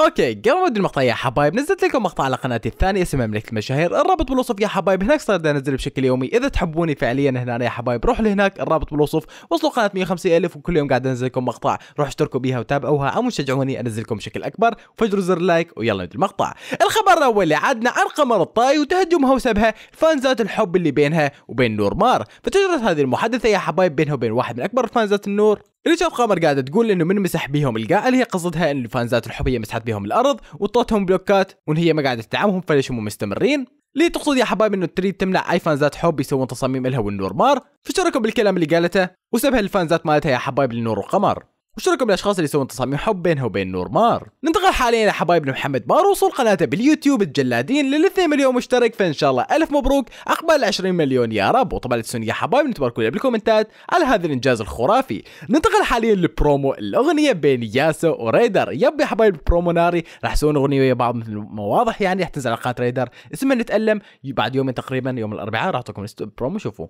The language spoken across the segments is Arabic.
اوكي قبل ما نبدي المقطع يا حبايب نزلت لكم مقطع على قناتي الثانيه اسمها مملكه المشاهير الرابط بالوصف يا حبايب هناك صرت انزل بشكل يومي اذا تحبوني فعليا هنا يا حبايب روحوا لهناك الرابط بالوصف وصلوا قناه 150 الف وكل يوم قاعد انزل لكم مقطع روحوا اشتركوا بيها وتابعوها او شجعوني انزل لكم بشكل اكبر وفجروا زر اللايك ويلا نبدا المقطع الخبر الاول اللي عدنا عن قمر الطاي وتهجمها وسبها فانزات الحب اللي بينها وبين نور مار فتجرت هذه المحادثه يا حبايب بينها وبين واحد من اكبر فانزات النور ريتشارد قمر قاعده تقول انه من مسح بيهم القاع اللي هي قصدها ان الفانزات الحبيه مسحت بيهم الارض وطوتهم بلوكات وان هي ما قاعده تدعمهم فليش هم مستمرين ليه تقصد يا حبايب انه تريد تمنع اي فانزات حب يسوون تصاميم لها والنور مار فشركوا بالكلام اللي قالته وسبها الفانزات مالتها يا حبايب للنور والقمر وش رايكم بالاشخاص اللي يسوون تصاميم حب بينها وبين نور مار ننتقل حاليا لحبايبنا محمد مار وصول قناته باليوتيوب الجلادين لل 2 مليون مشترك فان شاء الله الف مبروك اقبال 20 مليون يا رب وطبعا لا تنسون يا حبايبنا تباركوا لي بالكومنتات على هذا الانجاز الخرافي ننتقل حاليا لبرومو الاغنيه بين ياسو وريدر يب يا حبايب برومو ناري راح يسوون اغنيه ويا بعض مثل ما واضح يعني راح تنزل على قناه ريدر اسمها نتالم بعد يومين تقريبا يوم الاربعاء راح اعطيكم برومو شوفوا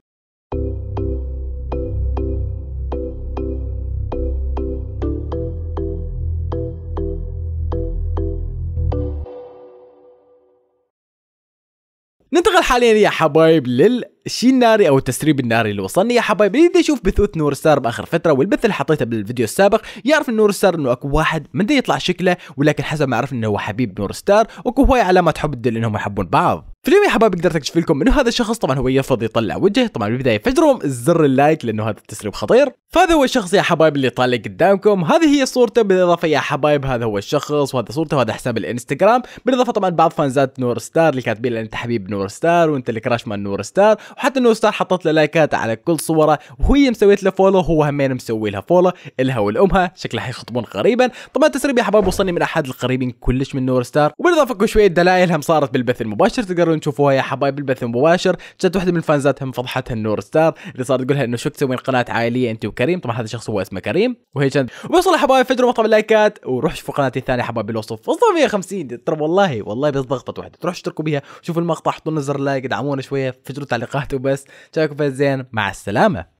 ننتقل حاليا يا حبايب للشي الناري او التسريب الناري اللي وصلني يا حبايب اللي يبدا يشوف بثوث نور ستار باخر فتره والبث اللي حطيته بالفيديو السابق يعرف نور ستار انه اكو واحد دي يطلع شكله ولكن حسب ما عرفنا انه هو حبيب نور ستار واكو هواي علامات حب تدل انهم يحبون بعض فاليوم يا حبايب قدرت اكشف لكم انه هذا الشخص طبعا هو يرفض يطلع وجهه طبعا بالبدايه فجرهم زر اللايك لانه هذا التسريب خطير فهذا هو الشخص يا حبايب اللي طالع قدامكم هذه هي صورته بالاضافه يا حبايب هذا هو الشخص وهذا صورته وهذا حساب الانستغرام بالاضافه طبعا بعض فانزات نور ستار اللي كاتبين انت حبيب نور ستار وانت اللي كراش مال نور ستار وحتى نور ستار حطت له لايكات على كل صوره وهي مسويت له فولو هو همين مسوي لها فولو الها والامها شكلها حيخطبون قريبا طبعا التسريب يا حبايب وصلني من احد القريبين كلش من نور ستار وبالاضافه كل شويه دلائلهم صارت بالبث المباشر تقدرون تقدرون تشوفوها يا حبايب البث المباشر جت واحده من فانزاتهم فضحتها النور ستار اللي صارت تقولها انه شو تسوين قناه عائليه انت وكريم طبعا هذا الشخص هو اسمه كريم وهي كانت وصل يا حبايب فجروا مقطع اللايكات وروحوا شوفوا قناتي الثانيه حبايب بالوصف وصلوا 150 ترى والله والله بس ضغطت واحده تروحوا اشتركوا بها شوفوا المقطع حطوا لنا زر لايك ادعمونا شويه فجروا تعليقات وبس شايفكم في زين مع السلامه